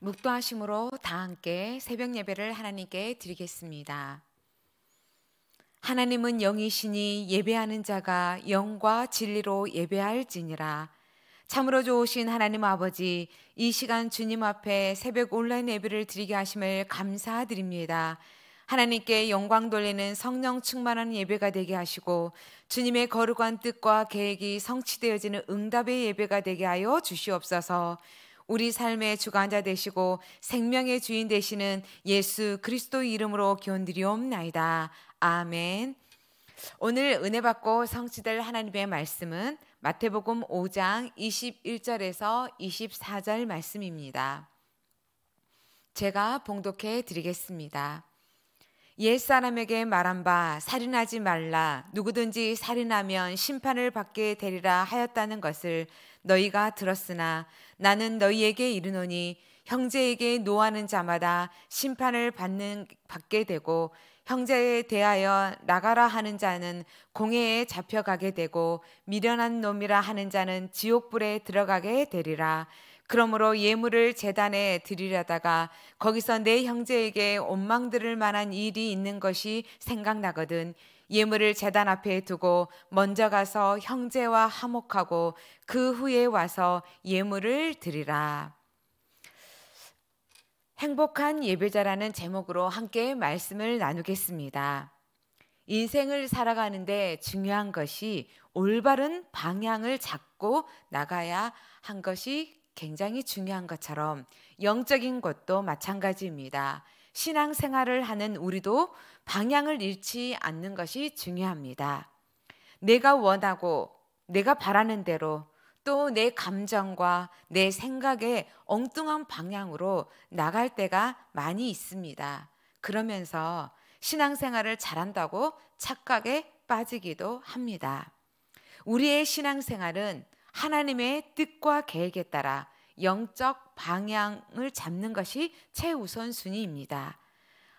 묵도하심으로 다 함께 새벽 예배를 하나님께 드리겠습니다. 하나님은 영이시니 예배하는 자가 영과 진리로 예배할지니라. 참으로 좋으신 하나님 아버지, 이 시간 주님 앞에 새벽 온라인 예배를 드리게 하심을 감사드립니다. 하나님께 영광 돌리는 성령 충만한 예배가 되게 하시고 주님의 거룩한 뜻과 계획이 성취되어지는 응답의 예배가 되게 하여 주시옵소서. 우리 삶의 주관자 되시고 생명의 주인 되시는 예수 그리스도 이름으로 기원드리옵나이다. 아멘. 오늘 은혜 받고 성취될 하나님의 말씀은 마태복음 5장 21절에서 24절 말씀입니다. 제가 봉독해 드리겠습니다. 옛사람에게 말한 바 살인하지 말라 누구든지 살인하면 심판을 받게 되리라 하였다는 것을 너희가 들었으나 나는 너희에게 이르노니 형제에게 노하는 자마다 심판을 받는 받게 되고 형제에 대하여 나가라 하는 자는 공회에 잡혀가게 되고 미련한 놈이라 하는 자는 지옥불에 들어가게 되리라 그러므로 예물을 재단에 드리려다가 거기서 내 형제에게 원망 들을 만한 일이 있는 것이 생각나거든 예물을 재단 앞에 두고 먼저 가서 형제와 화목하고 그 후에 와서 예물을 드리라. 행복한 예배자라는 제목으로 함께 말씀을 나누겠습니다. 인생을 살아가는데 중요한 것이 올바른 방향을 잡고 나가야 한 것이 굉장히 중요한 것처럼 영적인 것도 마찬가지입니다. 신앙 생활을 하는 우리도 방향을 잃지 않는 것이 중요합니다. 내가 원하고 내가 바라는 대로 또 내 감정과 내 생각의 엉뚱한 방향으로 나갈 때가 많이 있습니다. 그러면서 신앙생활을 잘한다고 착각에 빠지기도 합니다. 우리의 신앙생활은 하나님의 뜻과 계획에 따라 영적 방향을 잡는 것이 최우선 순위입니다.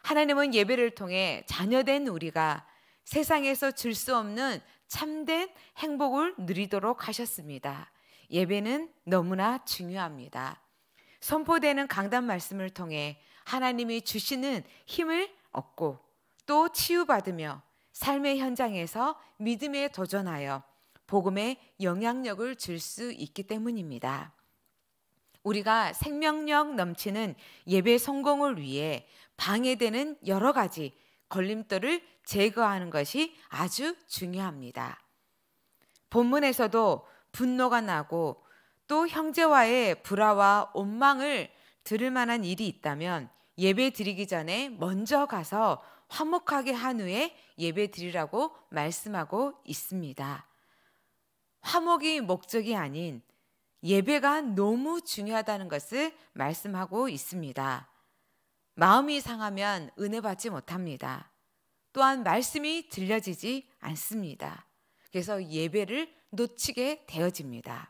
하나님은 예배를 통해 자녀된 우리가 세상에서 줄 수 없는 참된 행복을 누리도록 하셨습니다. 예배는 너무나 중요합니다. 선포되는 강단 말씀을 통해 하나님이 주시는 힘을 얻고 또 치유받으며 삶의 현장에서 믿음에 도전하여 복음의 영향력을 줄 수 있기 때문입니다. 우리가 생명력 넘치는 예배 성공을 위해 방해되는 여러 가지 걸림돌을 제거하는 것이 아주 중요합니다. 본문에서도 분노가 나고 또 형제와의 불화와 원망을 들을 만한 일이 있다면 예배 드리기 전에 먼저 가서 화목하게 한 후에 예배 드리라고 말씀하고 있습니다. 화목이 목적이 아닌 예배가 너무 중요하다는 것을 말씀하고 있습니다. 마음이 상하면 은혜 받지 못합니다. 또한 말씀이 들려지지 않습니다. 그래서 예배를 놓치게 되어집니다.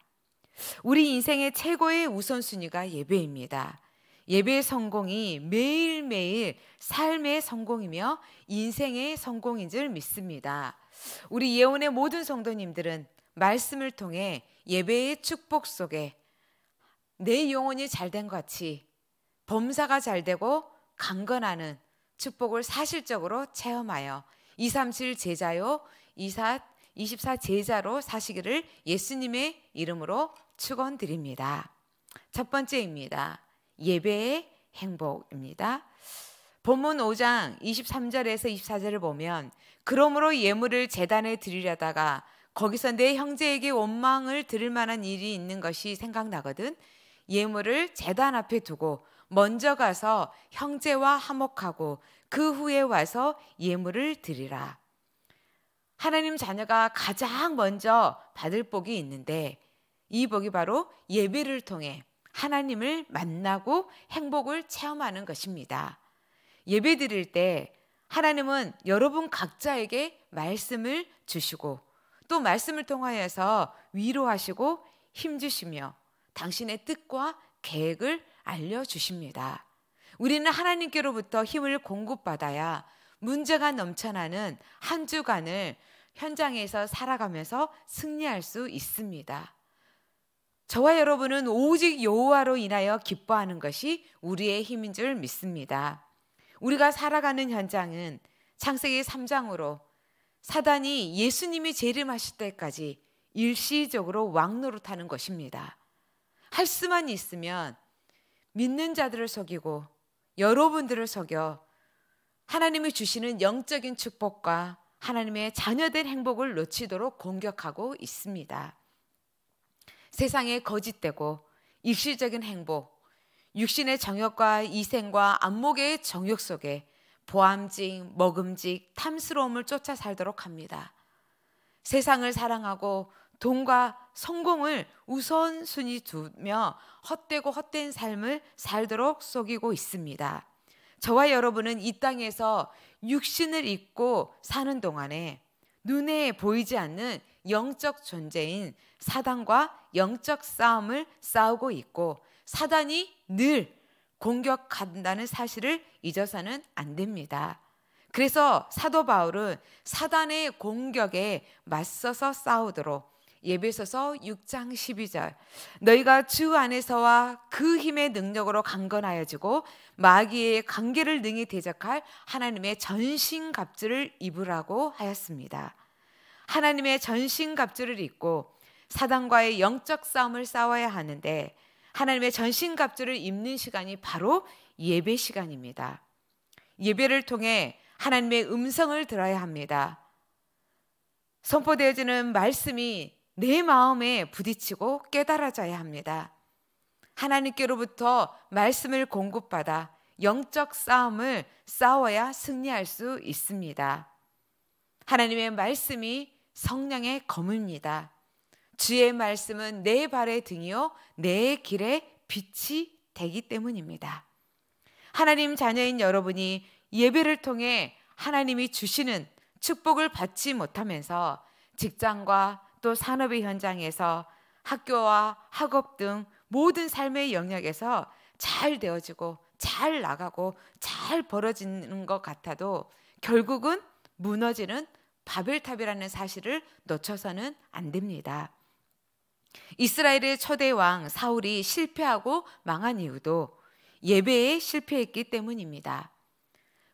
우리 인생의 최고의 우선순위가 예배입니다. 예배의 성공이 매일매일 삶의 성공이며 인생의 성공인 줄 믿습니다. 우리 예원의 모든 성도님들은 말씀을 통해 예배의 축복 속에 내 영혼이 잘 된 것 같이 범사가 잘 되고 강건하는 축복을 사실적으로 체험하여 237 제자요 24, 제자로 사시기를 예수님의 이름으로 축원드립니다. 첫 번째입니다. 예배의 행복입니다. 본문 5장 23절에서 24절을 보면 그러므로 예물을 재단에 드리려다가 거기서 내 형제에게 원망을 들을 만한 일이 있는 것이 생각나거든 예물을 재단 앞에 두고 먼저 가서 형제와 화목하고 그 후에 와서 예물을 드리라. 하나님 자녀가 가장 먼저 받을 복이 있는데 이 복이 바로 예배를 통해 하나님을 만나고 행복을 체험하는 것입니다. 예배 드릴 때 하나님은 여러분 각자에게 말씀을 주시고 또 말씀을 통하여서 위로하시고 힘주시며 당신의 뜻과 계획을 알려주십니다. 우리는 하나님께로부터 힘을 공급받아야 문제가 넘쳐나는 한 주간을 현장에서 살아가면서 승리할 수 있습니다. 저와 여러분은 오직 여호와로 인하여 기뻐하는 것이 우리의 힘인 줄 믿습니다. 우리가 살아가는 현장은 창세기 3장으로 사단이 예수님이 재림하실 때까지 일시적으로 왕노릇하는 것입니다. 할 수만 있으면 믿는 자들을 속이고 여러분들을 속여 하나님이 주시는 영적인 축복과 하나님의 자녀된 행복을 놓치도록 공격하고 있습니다. 세상의 거짓되고 일시적인 행복, 육신의 정욕과 이생과 안목의 정욕 속에 보암직, 먹음직, 탐스러움을 쫓아 살도록 합니다. 세상을 사랑하고 돈과 성공을 우선순위 두며 헛되고 헛된 삶을 살도록 속이고 있습니다. 저와 여러분은 이 땅에서 육신을 입고 사는 동안에 눈에 보이지 않는 영적 존재인 사단과 영적 싸움을 싸우고 있고 사단이 늘 공격한다는 사실을 잊어서는 안 됩니다. 그래서 사도 바울은 사단의 공격에 맞서서 싸우도록 예배소서 6장 12절 너희가 주 안에서와 그 힘의 능력으로 강건하여지고 마귀의 관계를 능히 대적할 하나님의 전신갑주를 입으라고 하였습니다. 하나님의 전신갑주를 입고 사단과의 영적 싸움을 싸워야 하는데 하나님의 전신갑주를 입는 시간이 바로 예배 시간입니다. 예배를 통해 하나님의 음성을 들어야 합니다. 선포되어지는 말씀이 내 마음에 부딪히고 깨달아져야 합니다. 하나님께로부터 말씀을 공급받아 영적 싸움을 싸워야 승리할 수 있습니다. 하나님의 말씀이 성령의 검입니다. 주의 말씀은 내 발의 등이요 내 길의 빛이 되기 때문입니다. 하나님 자녀인 여러분이 예배를 통해 하나님이 주시는 축복을 받지 못하면서 직장과 또 산업의 현장에서 학교와 학업 등 모든 삶의 영역에서 잘 되어지고 잘 나가고 잘 벌어지는 것 같아도 결국은 무너지는 바벨탑이라는 사실을 놓쳐서는 안 됩니다. 이스라엘의 초대 왕 사울이 실패하고 망한 이유도 예배에 실패했기 때문입니다.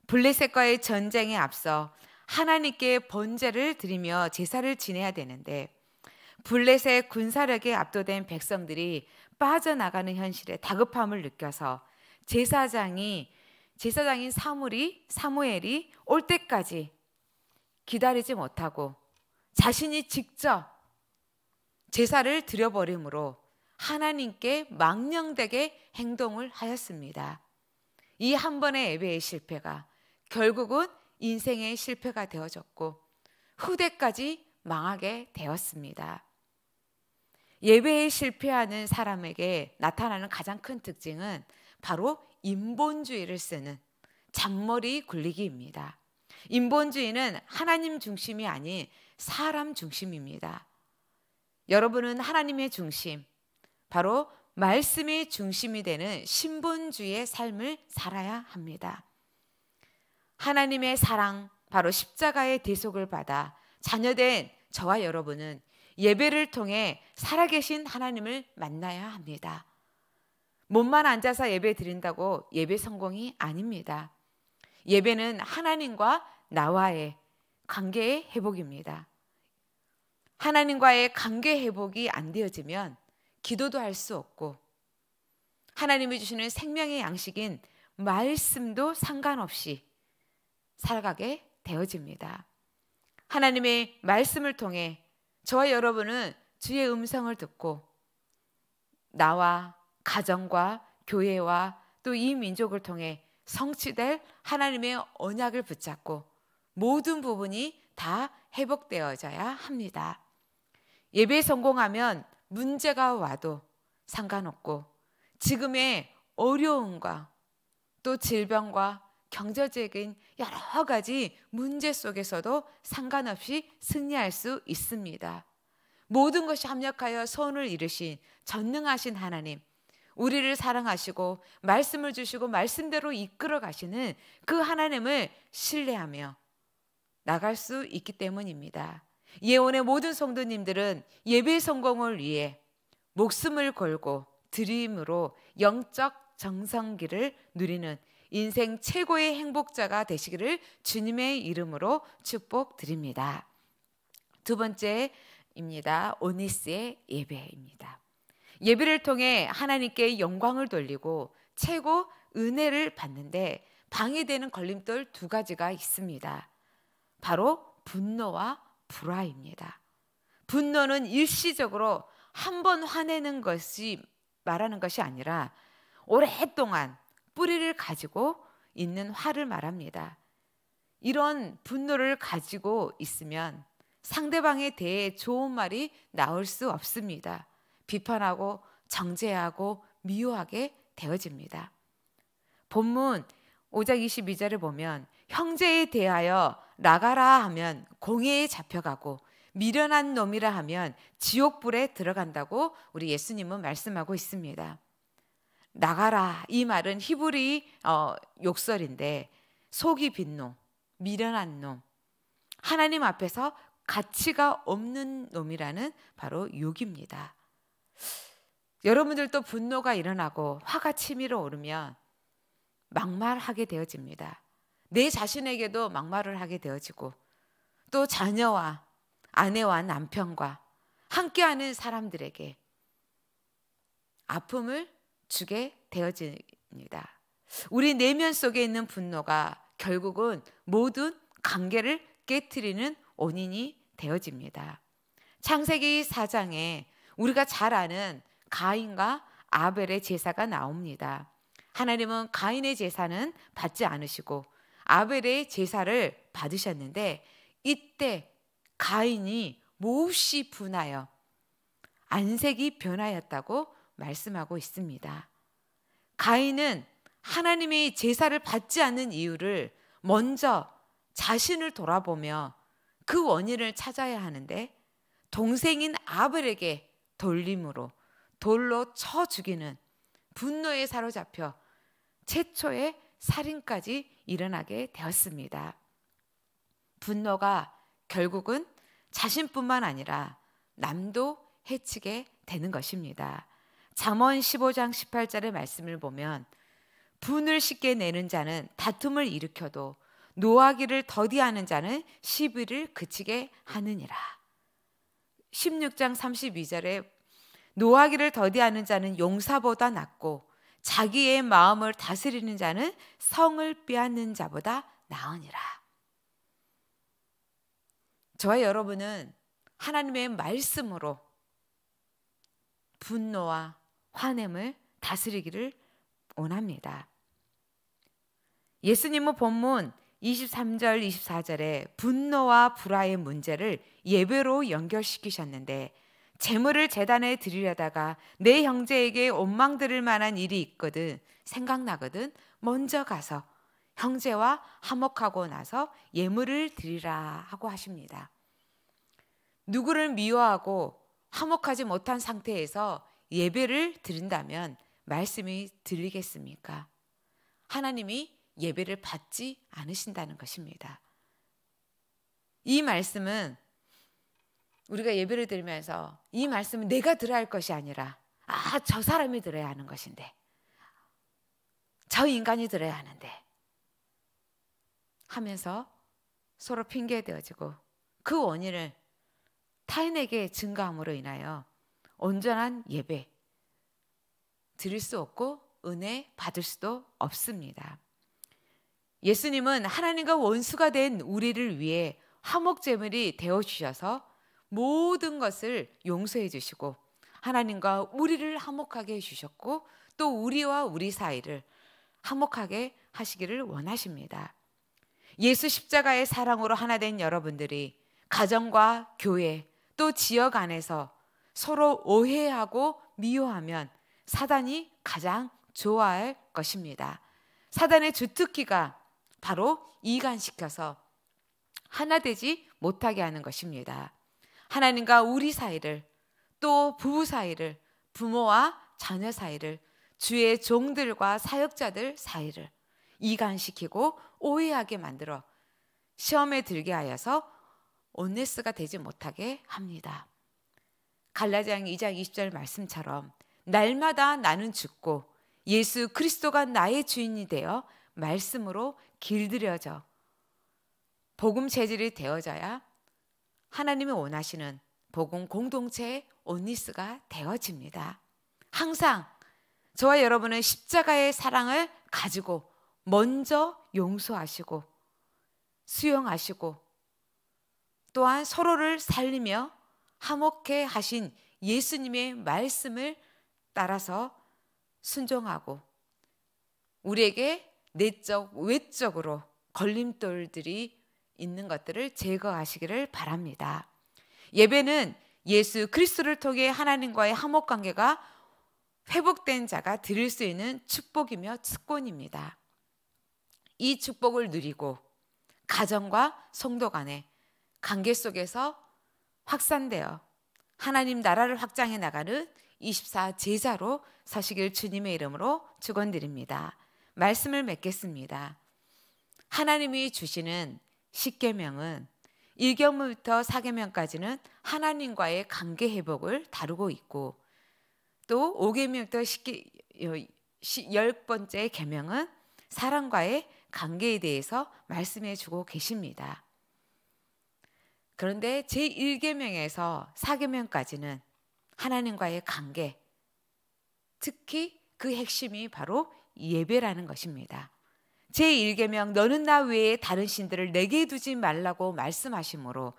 블레셋과의 전쟁에 앞서 하나님께 번제를 드리며 제사를 지내야 되는데 블레셋 군사력에 압도된 백성들이 빠져나가는 현실에 다급함을 느껴서 제사장이 제사장인 사물이 사무엘이 올 때까지 기다리지 못하고 자신이 직접 제사를 드려버림으로 하나님께 망령되게 행동을 하였습니다. 이 한 번의 예배의 실패가 결국은 인생의 실패가 되어졌고 후대까지 망하게 되었습니다. 예배에 실패하는 사람에게 나타나는 가장 큰 특징은 바로 인본주의를 쓰는 잔머리 굴리기입니다. 인본주의는 하나님 중심이 아닌 사람 중심입니다. 여러분은 하나님의 중심, 바로 말씀이 중심이 되는 신분주의 삶을 살아야 합니다. 하나님의 사랑, 바로 십자가의 대속을 받아 자녀된 저와 여러분은 예배를 통해 살아계신 하나님을 만나야 합니다. 몸만 앉아서 예배 드린다고 예배 성공이 아닙니다. 예배는 하나님과 나와의 관계의 회복입니다. 하나님과의 관계 회복이 안 되어지면 기도도 할 수 없고 하나님이 주시는 생명의 양식인 말씀도 상관없이 살아가게 되어집니다. 하나님의 말씀을 통해 저와 여러분은 주의 음성을 듣고 나와 가정과 교회와 또 이 민족을 통해 성취될 하나님의 언약을 붙잡고 모든 부분이 다 회복되어져야 합니다. 예배에 성공하면 문제가 와도 상관없고 지금의 어려움과 또 질병과 경제적인 여러 가지 문제 속에서도 상관없이 승리할 수 있습니다. 모든 것이 합력하여 선을 이루신 전능하신 하나님, 우리를 사랑하시고 말씀을 주시고 말씀대로 이끌어 가시는 그 하나님을 신뢰하며 나갈 수 있기 때문입니다. 예원의 모든 성도님들은 예배 성공을 위해 목숨을 걸고 드림으로 영적 정성기를 누리는 인생 최고의 행복자가 되시기를 주님의 이름으로 축복드립니다. 두 번째입니다. 오니스의 예배입니다. 예배를 통해 하나님께 영광을 돌리고 최고 은혜를 받는데 방해되는 걸림돌 두 가지가 있습니다. 바로 분노와 불화입니다. 분노는 일시적으로 한 번 화내는 것이 말하는 것이 아니라 오랫동안 뿌리를 가지고 있는 화를 말합니다. 이런 분노를 가지고 있으면 상대방에 대해 좋은 말이 나올 수 없습니다. 비판하고 정죄하고 미워하게 되어집니다. 본문 5장 22절을 보면 형제에 대하여 나가라 하면 공에 잡혀가고 미련한 놈이라 하면 지옥불에 들어간다고 우리 예수님은 말씀하고 있습니다. 나가라 이 말은 히브리 어, 욕설인데 속이 빈 놈, 미련한 놈, 하나님 앞에서 가치가 없는 놈이라는 바로 욕입니다. 여러분들도 분노가 일어나고 화가 치밀어 오르면 막말하게 되어집니다. 내 자신에게도 막말을 하게 되어지고 또 자녀와 아내와 남편과 함께하는 사람들에게 아픔을 주게 되어집니다. 우리 내면 속에 있는 분노가 결국은 모든 관계를 깨뜨리는 원인이 되어집니다. 창세기 4장에 우리가 잘 아는 가인과 아벨의 제사가 나옵니다. 하나님은 가인의 제사는 받지 않으시고 아벨의 제사를 받으셨는데 이때 가인이 몹시 분하여 안색이 변하였다고 말씀하고 있습니다. 가인은 하나님의 제사를 받지 않는 이유를 먼저 자신을 돌아보며 그 원인을 찾아야 하는데 동생인 아벨에게 돌림으로 돌로 쳐 죽이는 분노에 사로잡혀 최초의 살인까지 일어나게 되었습니다. 분노가 결국은 자신뿐만 아니라 남도 해치게 되는 것입니다. 잠언 15장 18절의 말씀을 보면 분을 쉽게 내는 자는 다툼을 일으켜도 노하기를 더디하는 자는 시비를 그치게 하느니라. 16장 32절에 노하기를 더디하는 자는 용사보다 낫고 자기의 마음을 다스리는 자는 성을 빼앗는 자보다 나으니라. 저와 여러분은 하나님의 말씀으로 분노와 화냄을 다스리기를 원합니다. 예수님의 본문 23절, 24절에 분노와 불화의 문제를 예배로 연결시키셨는데 재물을 재단에 드리려다가 내 형제에게 원망 들을 만한 일이 있거든 생각나거든 먼저 가서 형제와 화목하고 나서 예물을 드리라 하고 하십니다. 누구를 미워하고 화목하지 못한 상태에서 예배를 드린다면 말씀이 들리겠습니까? 하나님이 예배를 받지 않으신다는 것입니다. 이 말씀은 우리가 예배를 들리면서이 말씀은 내가 들어야 할 것이 아니라 아, 저 사람이 들어야 하는 것인데. 저 인간이 들어야 하는데. 하면서 서로 핑계대어지고 그 원인을 타인에게 증가함으로 인하여 온전한 예배 드릴 수 없고 은혜 받을 수도 없습니다. 예수님은 하나님과 원수가 된 우리를 위해 화목제물이 되어 주셔서 모든 것을 용서해 주시고 하나님과 우리를 화목하게 해 주셨고 또 우리와 우리 사이를 화목하게 하시기를 원하십니다. 예수 십자가의 사랑으로 하나 된 여러분들이 가정과 교회 또 지역 안에서 서로 오해하고 미워하면 사단이 가장 좋아할 것입니다. 사단의 주특기가 바로 이간시켜서 하나 되지 못하게 하는 것입니다. 하나님과 우리 사이를 또 부부 사이를 부모와 자녀 사이를 주의 종들과 사역자들 사이를 이간시키고 오해하게 만들어 시험에 들게 하여서 온네스가 되지 못하게 합니다. 갈라디아 2장 20절 말씀처럼 날마다 나는 죽고 예수 그리스도가 나의 주인이 되어 말씀으로 길들여져 복음 체질이 되어져야 하나님이 원하시는 복음 공동체의 온니스가 되어집니다. 항상 저와 여러분은 십자가의 사랑을 가지고 먼저 용서하시고 수용하시고 또한 서로를 살리며 화목해 하신 예수님의 말씀을 따라서 순종하고 우리에게 내적 외적으로 걸림돌들이 있는 것들을 제거하시기를 바랍니다. 예배는 예수 그리스도를 통해 하나님과의 화목 관계가 회복된 자가 드릴 수 있는 축복이며 특권입니다. 이 축복을 누리고 가정과 성도 간의 관계 속에서 확산되어 하나님 나라를 확장해 나가는 24 제자로 사시길 주님의 이름으로 축원드립니다. 말씀을 맺겠습니다. 하나님이 주시는 1 0계명은 일경부터 4계명까지는 하나님과의 관계 회복을 다루고 있고 또5계명부터 10개, 0 번째 계명은 사람과의 관계에 대해서 말씀해 주고 계십니다. 그런데 제1계명에서 4계명까지는 하나님과의 관계, 특히 그 핵심이 바로 예배라는 것입니다. 제1계명 너는 나 외에 다른 신들을 내게 두지 말라고 말씀하시므로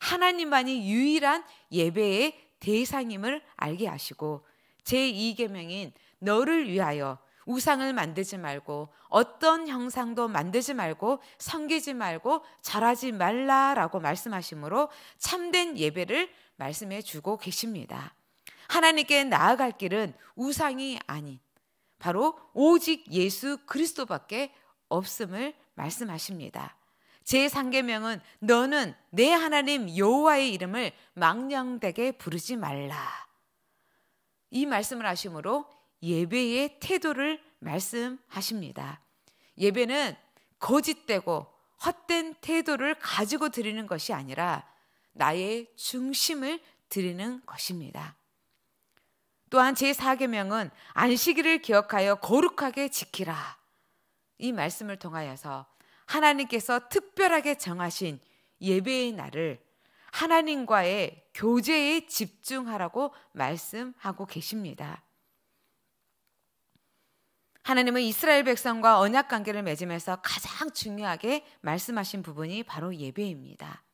하나님만이 유일한 예배의 대상임을 알게 하시고 제2계명인 너를 위하여 우상을 만들지 말고 어떤 형상도 만들지 말고 섬기지 말고 잘하지 말라라고 말씀하시므로 참된 예배를 말씀해 주고 계십니다. 하나님께 나아갈 길은 우상이 아닌 바로 오직 예수 그리스도밖에 없음을 말씀하십니다. 제3계명은 너는 내 하나님 여호와의 이름을 망령되게 부르지 말라. 이 말씀을 하심으로 예배의 태도를 말씀하십니다. 예배는 거짓되고 헛된 태도를 가지고 드리는 것이 아니라 나의 중심을 드리는 것입니다. 또한 제4계명은 안식일을 기억하여 거룩하게 지키라. 이 말씀을 통하여서 하나님께서 특별하게 정하신 예배의 날을 하나님과의 교제에 집중하라고 말씀하고 계십니다. 하나님은 이스라엘 백성과 언약 관계를 맺으면서 가장 중요하게 말씀하신 부분이 바로 예배입니다.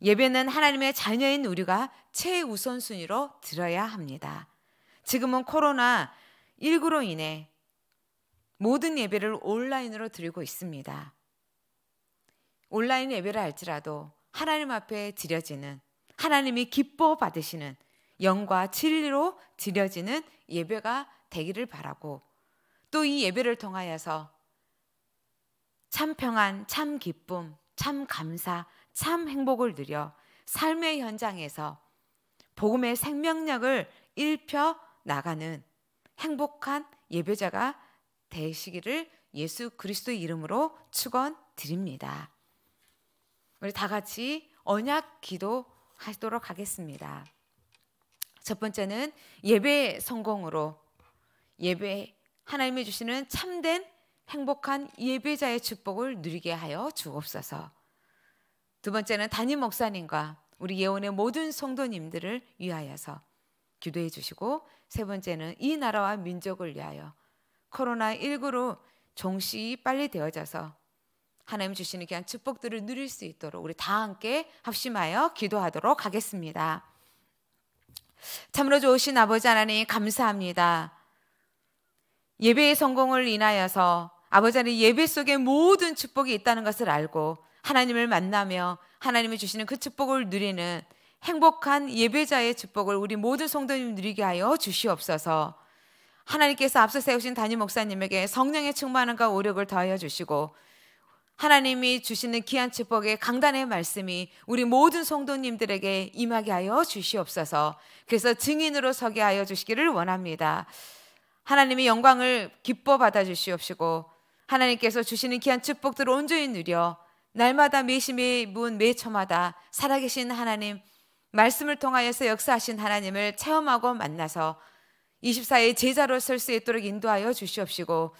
예배는 하나님의 자녀인 우리가 최우선순위로 들어야 합니다. 지금은 코로나19로 인해 모든 예배를 온라인으로 드리고 있습니다. 온라인 예배를 할지라도 하나님 앞에 드려지는 하나님이 기뻐 받으시는 영과 진리로 드려지는 예배가 되기를 바라고 또 이 예배를 통하여서 참 평안, 참 기쁨, 참 감사, 참 행복을 누려 삶의 현장에서 복음의 생명력을 일펴 나가는 행복한 예배자가 되시기를 예수 그리스도의 이름으로 축원드립니다. 우리 다 같이 언약 기도 하도록 하겠습니다. 첫 번째는 예배 성공으로 예배 하나님이 주시는 참된 행복한 예배자의 축복을 누리게 하여 주옵소서. 두 번째는 담임 목사님과 우리 예원의 모든 성도님들을 위하여서 기도해 주시고 세 번째는 이 나라와 민족을 위하여 코로나19로 종식이 빨리 되어져서 하나님 주시는 귀한 축복들을 누릴 수 있도록 우리 다 함께 합심하여 기도하도록 하겠습니다. 참으로 좋으신 아버지 하나님 감사합니다. 예배의 성공을 인하여서 아버지 하나님 예배 속에 모든 축복이 있다는 것을 알고 하나님을 만나며 하나님이 주시는 그 축복을 누리는 행복한 예배자의 축복을 우리 모든 성도님 누리게 하여 주시옵소서. 하나님께서 앞서 세우신 담임 목사님에게 성령의 충만함과 오력을 더하여 주시고 하나님이 주시는 귀한 축복의 강단의 말씀이 우리 모든 성도님들에게 임하게 하여 주시옵소서. 그래서 증인으로 서게 하여 주시기를 원합니다. 하나님의 영광을 기뻐 받아 주시옵시고 하나님께서 주시는 귀한 축복들을 온전히 누려 날마다 매심의 문 매처마다 살아계신 하나님 말씀을 통하여서 역사하신 하나님을 체험하고 만나서 24의 제자로 설 수 있도록 인도하여 주시옵시고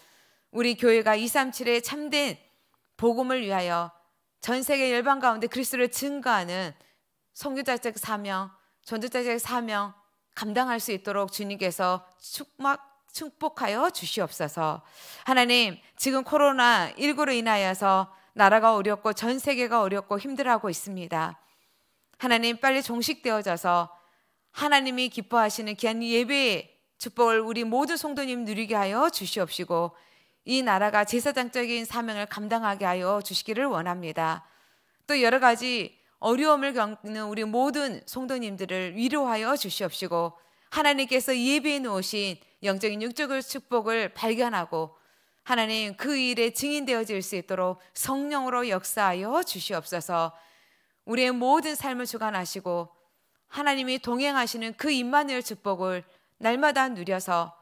우리 교회가 237의 참된 복음을 위하여 전 세계 열방 가운데 그리스도를 증거하는 성교자적 사명, 전도자적 사명 감당할 수 있도록 주님께서 축막 축복하여 주시옵소서. 하나님, 지금 코로나 19로 인하여서 나라가 어렵고 전 세계가 어렵고 힘들어하고 있습니다. 하나님 빨리 종식되어져서 하나님이 기뻐하시는 귀한 예배 축복을 우리 모든 성도님 누리게 하여 주시옵시고 이 나라가 제사장적인 사명을 감당하게 하여 주시기를 원합니다. 또 여러 가지 어려움을 겪는 우리 모든 성도님들을 위로하여 주시옵시고 하나님께서 예비해 놓으신 영적인 육적을 축복을 발견하고 하나님 그 일에 증인되어질 수 있도록 성령으로 역사하여 주시옵소서 우리의 모든 삶을 주관하시고 하나님이 동행하시는 그임마누 축복을 날마다 누려서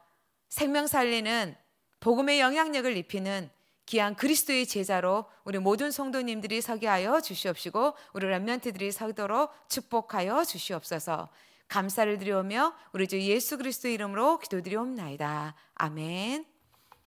생명 살리는 복음의 영향력을 입히는 귀한 그리스도의 제자로 우리 모든 성도님들이 서게 하여 주시옵시고 우리 랩런트들이 서도록 축복하여 주시옵소서. 감사를 드리오며 우리 주 예수 그리스도 이름으로 기도드리옵나이다. 아멘.